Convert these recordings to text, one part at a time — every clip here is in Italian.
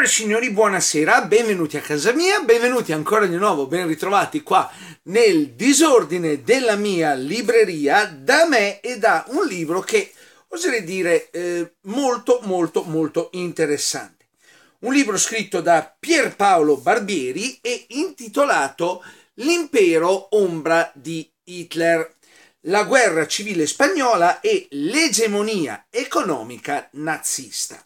Signore e signori, buonasera, benvenuti a casa mia, benvenuti ancora di nuovo, ben ritrovati qua nel disordine della mia libreria da me e da un libro che oserei dire eh, molto molto molto interessante. Un libro scritto da Pierpaolo Barbieri e intitolato L'impero ombra di Hitler, la guerra civile spagnola e l'egemonia economica nazista.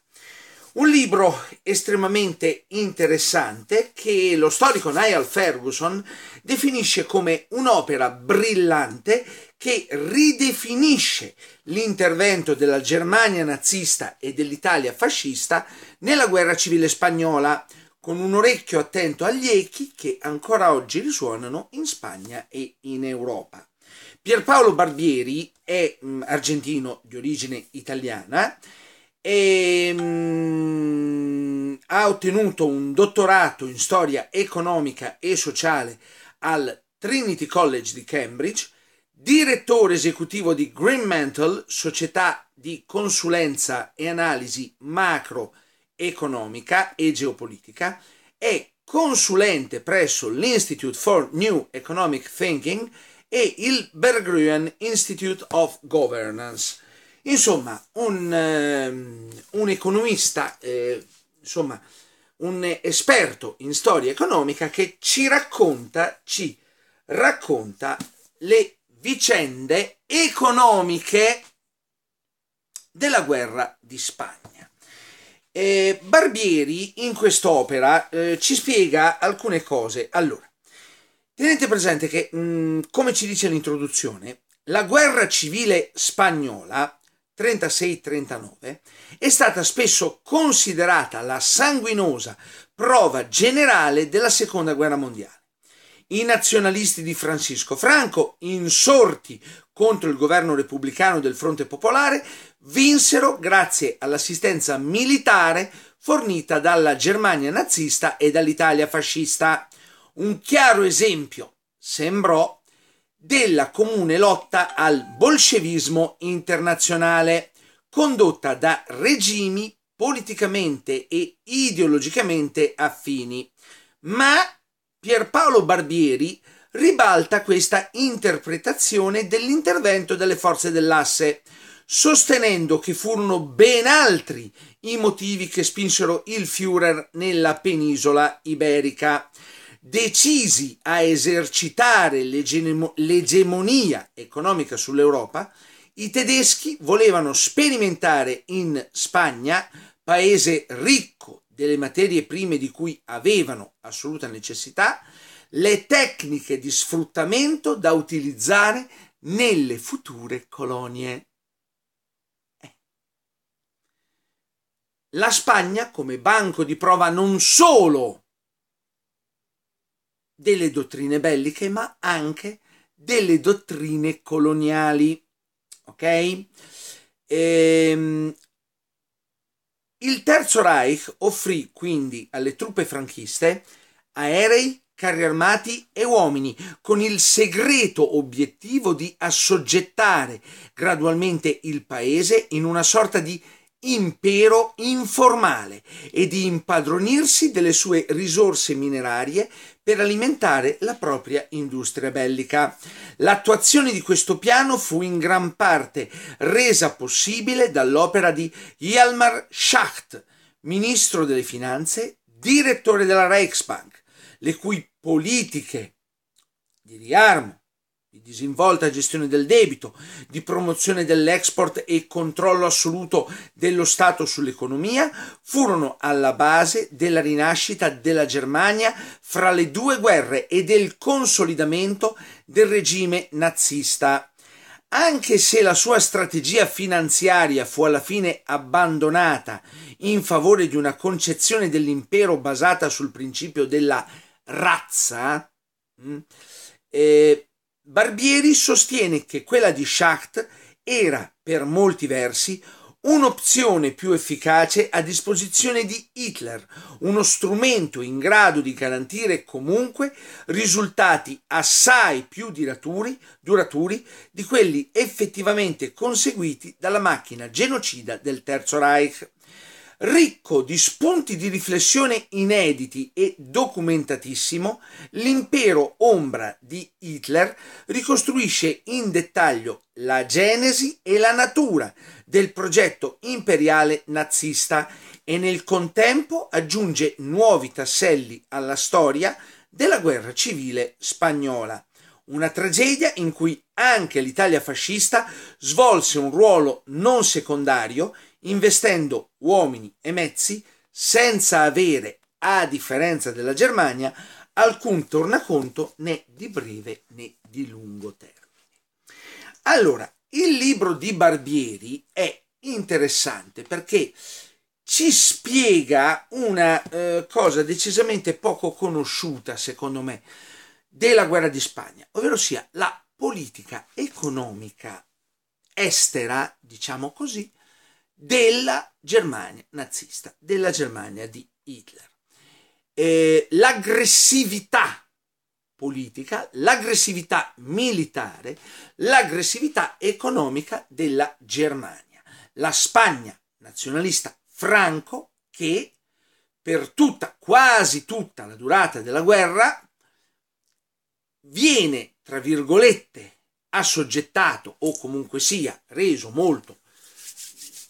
Un libro estremamente interessante che lo storico Niall Ferguson definisce come un'opera brillante che ridefinisce l'intervento della Germania nazista e dell'Italia fascista nella guerra civile spagnola, con un orecchio attento agli echi che ancora oggi risuonano in Spagna e in Europa. Pierpaolo Barbieri è mm, argentino di origine italiana e ehm, mh, ha ottenuto un dottorato in storia economica e sociale al Trinity College di Cambridge, direttore esecutivo di Green Greenmantle, società di consulenza e analisi macroeconomica e geopolitica, e consulente presso l'Institute for New Economic Thinking e il Berggruen Institute of Governance. Insomma, un, ehm, un economista, eh, insomma, un esperto in storia economica che ci racconta, ci racconta le vicende economiche della guerra di Spagna. Eh, Barbieri in quest'opera eh, ci spiega alcune cose. Allora, tenete presente che, mh, mm, come ci dice l'introduzione, la guerra civile spagnola 36-39, è stata spesso considerata la sanguinosa prova generale della Seconda Guerra Mondiale. I nazionalisti di Francisco Franco, insorti contro il governo repubblicano del Fronte Popolare, vinsero grazie all'assistenza militare fornita dalla Germania nazista e dall'Italia fascista. Un chiaro esempio, sembrò, della comune lotta al bolscevismo internazionale, condotta da regimi politicamente e ideologicamente affini. Ma Pierpaolo Barbieri ribalta questa interpretazione dell'intervento delle forze dell'asse, sostenendo che furono ben altri i motivi che spinsero il Führer nella penisola iberica decisi a esercitare l'egemonia economica sull'Europa, i tedeschi volevano sperimentare in Spagna, paese ricco delle materie prime di cui avevano assoluta necessità, le tecniche di sfruttamento da utilizzare nelle future colonie. Eh. La Spagna come banco di prova non solo delle dottrine belliche, ma anche delle dottrine coloniali. Ok? Ehm, il Terzo Reich offrì quindi alle truppe franchiste aerei, carri armati e uomini, con il segreto obiettivo di assoggettare gradualmente il paese in una sorta di impero informale e di impadronirsi delle sue risorse minerarie per alimentare la propria industria bellica. L'attuazione di questo piano fu in gran parte resa possibile dall'opera di Hjalmar Schacht, ministro delle finanze, direttore della Reichsbank, le cui politiche di riarmo di disinvolta gestione del debito, di promozione dell'export e controllo assoluto dello Stato sull'economia, furono alla base della rinascita della Germania fra le due guerre e del consolidamento del regime nazista. Anche se la sua strategia finanziaria fu alla fine abbandonata in favore di una concezione dell'impero basata sul principio della razza, mm, eh, Barbieri sostiene che quella di Schacht era, per molti versi, un'opzione più efficace a disposizione di Hitler, uno strumento in grado di garantire comunque risultati assai più duraturi, duraturi di quelli effettivamente conseguiti dalla macchina genocida del Terzo Reich. Ricco di spunti di riflessione inediti e documentatissimo, l'impero ombra di Hitler ricostruisce in dettaglio la genesi e la natura del progetto imperiale nazista e nel contempo aggiunge nuovi tasselli alla storia della guerra civile spagnola una tragedia in cui anche l'Italia fascista svolse un ruolo non secondario investendo uomini e mezzi senza avere, a differenza della Germania, alcun tornaconto né di breve né di lungo termine. Allora, il libro di Barbieri è interessante perché ci spiega una eh, cosa decisamente poco conosciuta, secondo me, della guerra di Spagna, ovvero sia la politica economica estera, diciamo così, della Germania nazista, della Germania di Hitler. Eh, l'aggressività politica, l'aggressività militare, l'aggressività economica della Germania. La Spagna nazionalista Franco che per tutta, quasi tutta la durata della guerra viene, tra virgolette, assoggettato o comunque sia reso molto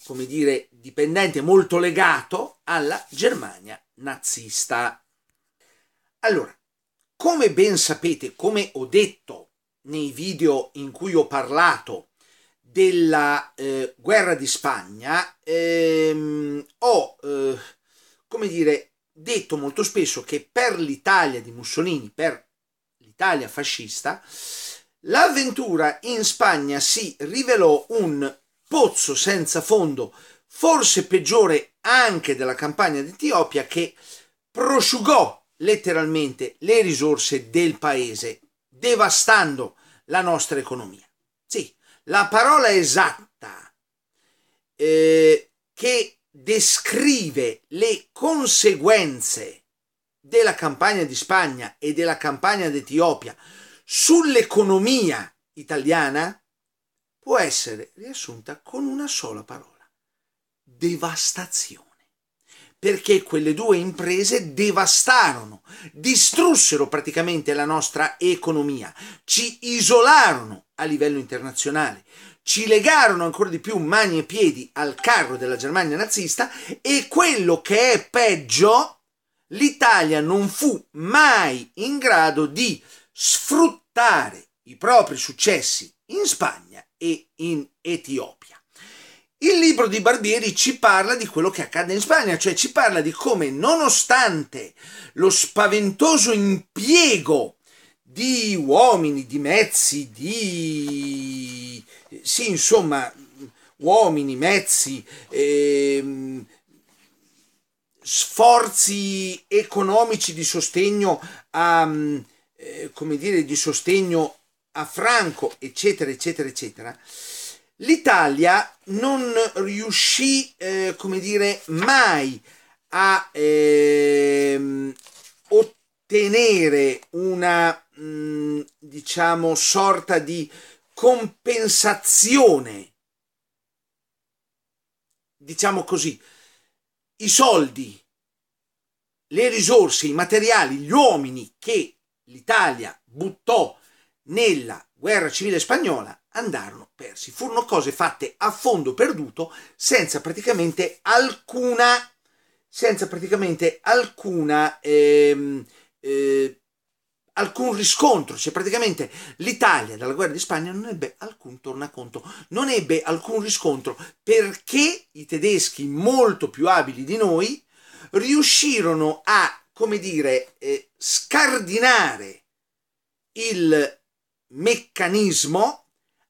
come dire, dipendente, molto legato alla Germania nazista. Allora, come ben sapete, come ho detto nei video in cui ho parlato della eh, guerra di Spagna, ehm, ho, eh, come dire, detto molto spesso che per l'Italia di Mussolini, per l'Italia fascista, l'avventura in Spagna si rivelò un pozzo senza fondo, forse peggiore anche della campagna d'Etiopia, che prosciugò letteralmente le risorse del paese, devastando la nostra economia. Sì, la parola esatta eh, che descrive le conseguenze della campagna di Spagna e della campagna d'Etiopia sull'economia italiana può essere riassunta con una sola parola, devastazione. Perché quelle due imprese devastarono, distrussero praticamente la nostra economia, ci isolarono a livello internazionale, ci legarono ancora di più mani e piedi al carro della Germania nazista e quello che è peggio, l'Italia non fu mai in grado di sfruttare i propri successi in Spagna e in Etiopia. Il libro di Barbieri ci parla di quello che accade in Spagna, cioè ci parla di come nonostante lo spaventoso impiego di uomini, di mezzi, di... sì, insomma, uomini, mezzi, ehm, sforzi economici di sostegno a, mm, eh, come dire, di sostegno a Franco, eccetera, eccetera, eccetera, l'Italia non riuscì, eh, come dire, mai a eh, ottenere una, mh, mm, diciamo, sorta di compensazione. Diciamo così, i soldi, le risorse, i materiali, gli uomini che l'Italia buttò nella guerra civile spagnola andarono persi. Furono cose fatte a fondo perduto senza praticamente alcuna, senza praticamente alcuna, ehm, eh, alcun riscontro. Cioè praticamente l'Italia dalla guerra di Spagna non ebbe alcun tornaconto, non ebbe alcun riscontro perché i tedeschi molto più abili di noi riuscirono a, come dire, eh, scardinare il meccanismo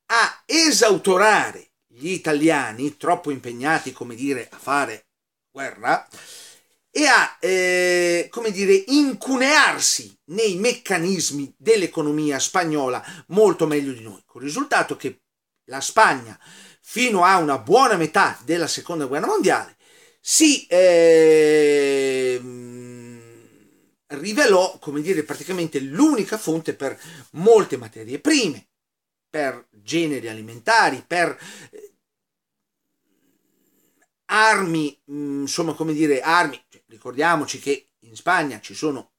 a esautorare gli italiani, troppo impegnati, come dire, a fare guerra, e a, eh, come dire, incunearsi nei meccanismi dell'economia spagnola molto meglio di noi, con il risultato che la Spagna, fino a una buona metà della seconda guerra mondiale, si... Eh, rivelò, come dire, praticamente l'unica fonte per molte materie prime, per generi alimentari, per eh, armi, mm, insomma, come dire, armi, cioè, ricordiamoci che in Spagna ci sono,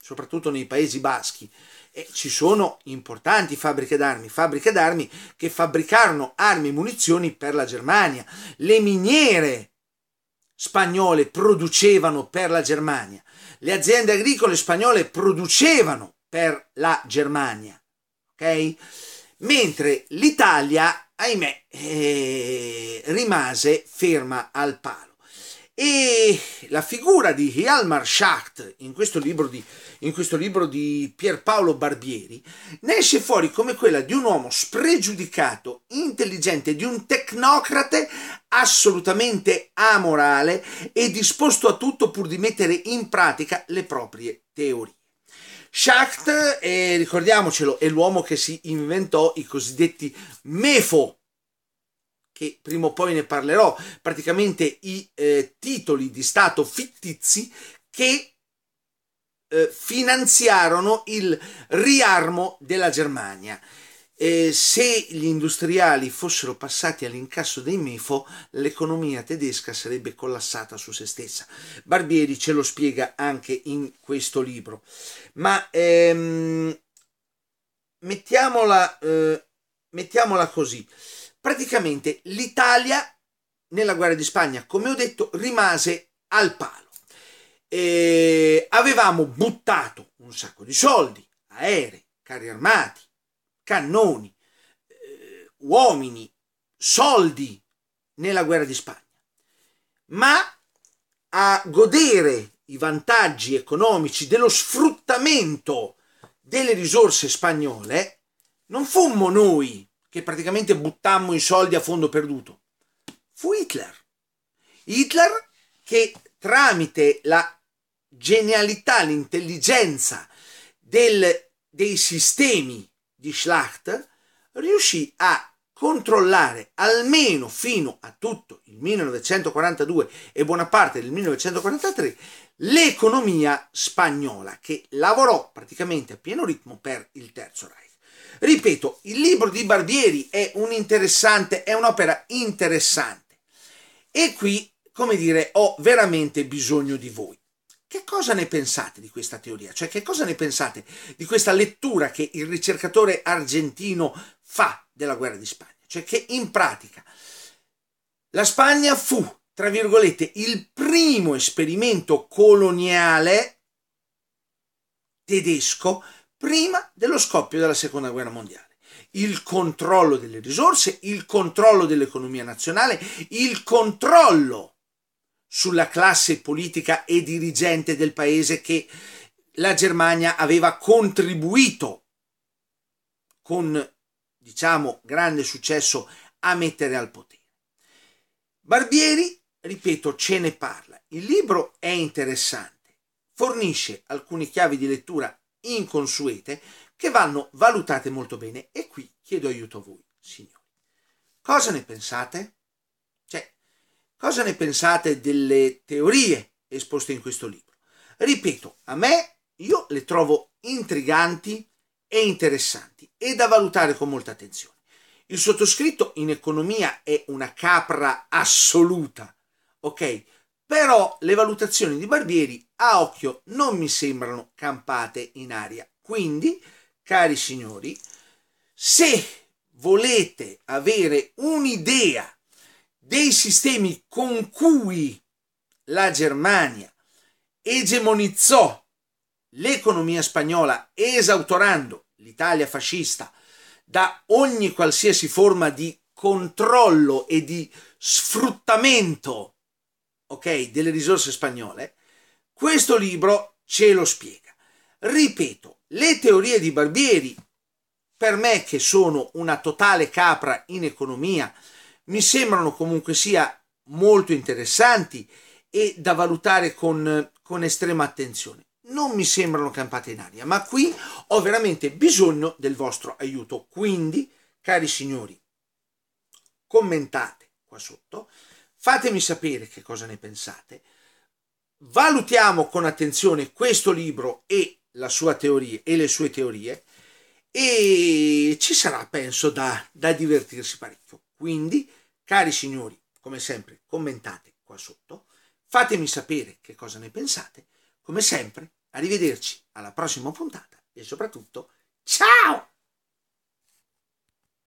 soprattutto nei Paesi Baschi, eh, ci sono importanti fabbriche d'armi, fabbriche d'armi che fabbricarono armi e munizioni per la Germania, le miniere spagnole producevano per la Germania, le aziende agricole spagnole producevano per la Germania, ok? Mentre l'Italia, ahimè, eh, rimase ferma al palo. E la figura di Hjalmar Schacht in questo libro di, questo libro di Pierpaolo Barbieri ne esce fuori come quella di un uomo spregiudicato, intelligente, di un tecnocrate assolutamente amorale e disposto a tutto pur di mettere in pratica le proprie teorie. Schacht, eh, ricordiamocelo, è l'uomo che si inventò i cosiddetti mefo che prima o poi ne parlerò, praticamente i eh, titoli di Stato fittizi che eh, finanziarono il riarmo della Germania. Eh, se gli industriali fossero passati all'incasso dei MEFO, l'economia tedesca sarebbe collassata su se stessa. Barbieri ce lo spiega anche in questo libro. Ma ehm, mettiamola, eh, mettiamola così praticamente l'Italia nella guerra di Spagna, come ho detto, rimase al palo. E avevamo buttato un sacco di soldi, aerei, carri armati, cannoni, eh, uomini, soldi nella guerra di Spagna. Ma a godere i vantaggi economici dello sfruttamento delle risorse spagnole non fummo noi che praticamente buttammo i soldi a fondo perduto? Fu Hitler. Hitler che tramite la genialità, l'intelligenza del, dei sistemi di Schlacht riuscì a controllare almeno fino a tutto il 1942 e buona parte del 1943 l'economia spagnola che lavorò praticamente a pieno ritmo per il Terzo Reich. Ripeto, il libro di Barbieri è un interessante, è un'opera interessante. E qui, come dire, ho veramente bisogno di voi. Che cosa ne pensate di questa teoria? Cioè, che cosa ne pensate di questa lettura che il ricercatore argentino fa della guerra di Spagna? Cioè, che in pratica la Spagna fu, tra virgolette, il primo esperimento coloniale tedesco prima dello scoppio della seconda guerra mondiale il controllo delle risorse, il controllo dell'economia nazionale, il controllo sulla classe politica e dirigente del paese che la Germania aveva contribuito con, diciamo, grande successo a mettere al potere. Barbieri, ripeto, ce ne parla. Il libro è interessante, fornisce alcune chiavi di lettura inconsuete che vanno valutate molto bene e qui chiedo aiuto a voi, signori. Cosa ne pensate? Cioè, cosa ne pensate delle teorie esposte in questo libro? Ripeto, a me io le trovo intriganti e interessanti e da valutare con molta attenzione. Il sottoscritto in economia è una capra assoluta, ok? Però le valutazioni di Barbieri a occhio non mi sembrano campate in aria. Quindi, cari signori, se volete avere un'idea dei sistemi con cui la Germania egemonizzò l'economia spagnola esautorando l'Italia fascista da ogni qualsiasi forma di controllo e di sfruttamento ok delle risorse spagnole questo libro ce lo spiega. Ripeto, le teorie di Barbieri, per me che sono una totale capra in economia, mi sembrano comunque sia molto interessanti e da valutare con, con estrema attenzione. Non mi sembrano campate in aria, ma qui ho veramente bisogno del vostro aiuto. Quindi, cari signori, commentate qua sotto, fatemi sapere che cosa ne pensate valutiamo con attenzione questo libro e la sua teoria e le sue teorie e ci sarà penso da, da divertirsi parecchio quindi cari signori come sempre commentate qua sotto fatemi sapere che cosa ne pensate come sempre arrivederci alla prossima puntata e soprattutto ciao